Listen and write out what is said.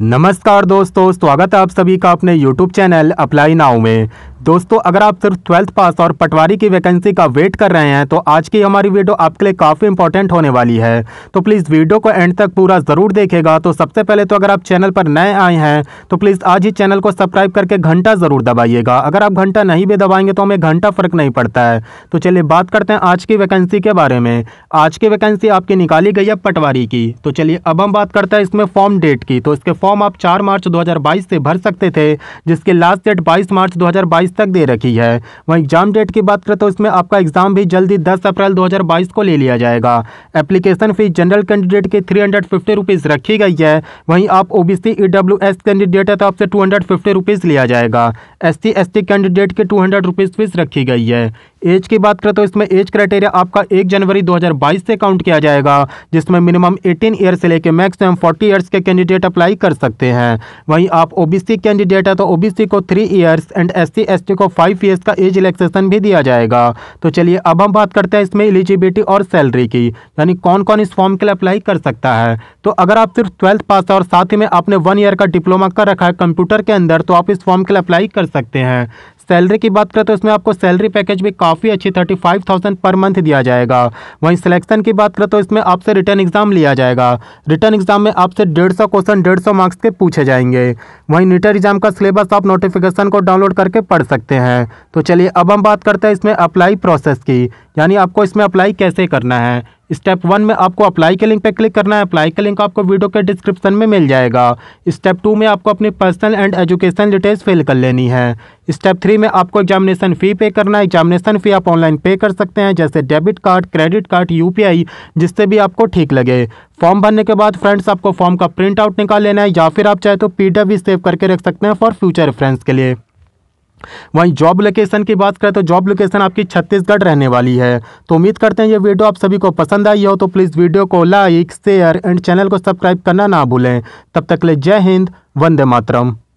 नमस्कार दोस्तों स्वागत है आप सभी का अपने YouTube चैनल अप्लाई नाउ में दोस्तों अगर आप सिर्फ ट्वेल्थ पास और पटवारी की वैकेंसी का वेट कर रहे हैं तो आज की हमारी वीडियो आपके लिए काफ़ी इंपॉर्टेंट होने वाली है तो प्लीज़ वीडियो को एंड तक पूरा ज़रूर देखेगा तो सबसे पहले तो अगर आप चैनल पर नए आए हैं तो प्लीज़ आज ही चैनल को सब्सक्राइब करके घंटा ज़रूर दबाइएगा अगर आप घंटा नहीं भी दबाएंगे तो हमें घंटा फ़र्क नहीं पड़ता है तो चलिए बात करते हैं आज की वैकेंसी के बारे में आज की वैकेंसी आपकी निकाली गई है पटवारी की तो चलिए अब हम बात करते हैं इसमें फॉर्म डेट की तो इसके फॉर्म आप चार मार्च दो से भर सकते थे जिसकी लास्ट डेट बाईस मार्च दो 2022 तक दे रखी है वहीं एग्जाम डेट की बात करें तो इसमें आपका एग्जाम भी जल्दी 10 अप्रैल 2022 को ले लिया जाएगा एप्लीकेशन फीस जनरल कैंडिडेट की थ्री हंड्रेड रखी गई है वहीं आप ओ बी कैंडिडेट है तो आपसे टू हंड्रेड लिया जाएगा एस सी कैंडिडेट के टू हंड्रेड फीस रखी गई है एज की बात करें तो इसमें एज क्राइटेरिया आपका एक जनवरी 2022 से काउंट किया जाएगा जिसमें मिनिमम 18 ईयर से लेकर मैक्सिमम 40 ईयर्स के कैंडिडेट अप्लाई कर सकते हैं वहीं आप ओबीसी कैंडिडेट है तो ओबीसी को three years and SC ST को फाइव ईयर्स का एज रिलैक्सेशन भी दिया जाएगा तो चलिए अब हम बात करते हैं इसमें एलिजिबिलिटी और सैलरी की यानी कौन कौन इस फॉर्म के लिए अप्लाई कर सकता है तो अगर आप सिर्फ ट्वेल्थ पास है और साथ ही में आपने वन ईयर का डिप्लोमा कर रखा है कंप्यूटर के अंदर तो आप इस फॉर्म के लिए अप्लाई कर सकते हैं सैलरी की बात करें तो इसमें आपको सैलरी पैकेज भी काफ़ी अच्छी thirty five thousand per month दिया जाएगा वहीं सिलेक्शन की बात करें तो इसमें आपसे रिटर्न एग्जाम लिया जाएगा रिटर्न एग्जाम में आपसे डेढ़ सौ क्वेश्चन डेढ़ सौ मार्क्स के पूछे जाएंगे वहीं रिटर्न एग्जाम का सिलेबस आप नोटिफिकेशन को डाउनलोड करके पढ़ सकते हैं तो चलिए अब हम बात करते हैं इसमें अप्लाई प्रोसेस की यानी आपको इसमें अप्लाई कैसे करना है स्टेप वन में आपको अप्लाई के लिंक पर क्लिक करना है अप्लाई का लिंक आपको वीडियो के डिस्क्रिप्शन में मिल जाएगा स्टेप टू में आपको अपनी personal and education details fill कर लेनी है स्टेप थ्री में आपको एग्जामिनेशन फ़ी पे करना है एग्जामिनेशन फ़ी आप ऑनलाइन पे कर सकते हैं जैसे debit card credit card UPI जिससे भी आपको ठीक लगे फॉर्म भरने के बाद फ्रेंड्स आपको फॉर्म का प्रिंट आउट निकाल लेना है या फिर आप चाहे तो पी भी सेव करके रख सकते हैं फॉर फ्यूचर फ्रेंड्स के लिए वहीं जॉब लोकेशन की बात करें तो जॉब लोकेशन आपकी छत्तीसगढ़ रहने वाली है तो उम्मीद करते हैं ये वीडियो आप सभी को पसंद आई हो तो प्लीज़ वीडियो को लाइक शेयर एंड चैनल को सब्सक्राइब करना ना भूलें तब तक ले जय हिंद वंदे मातरम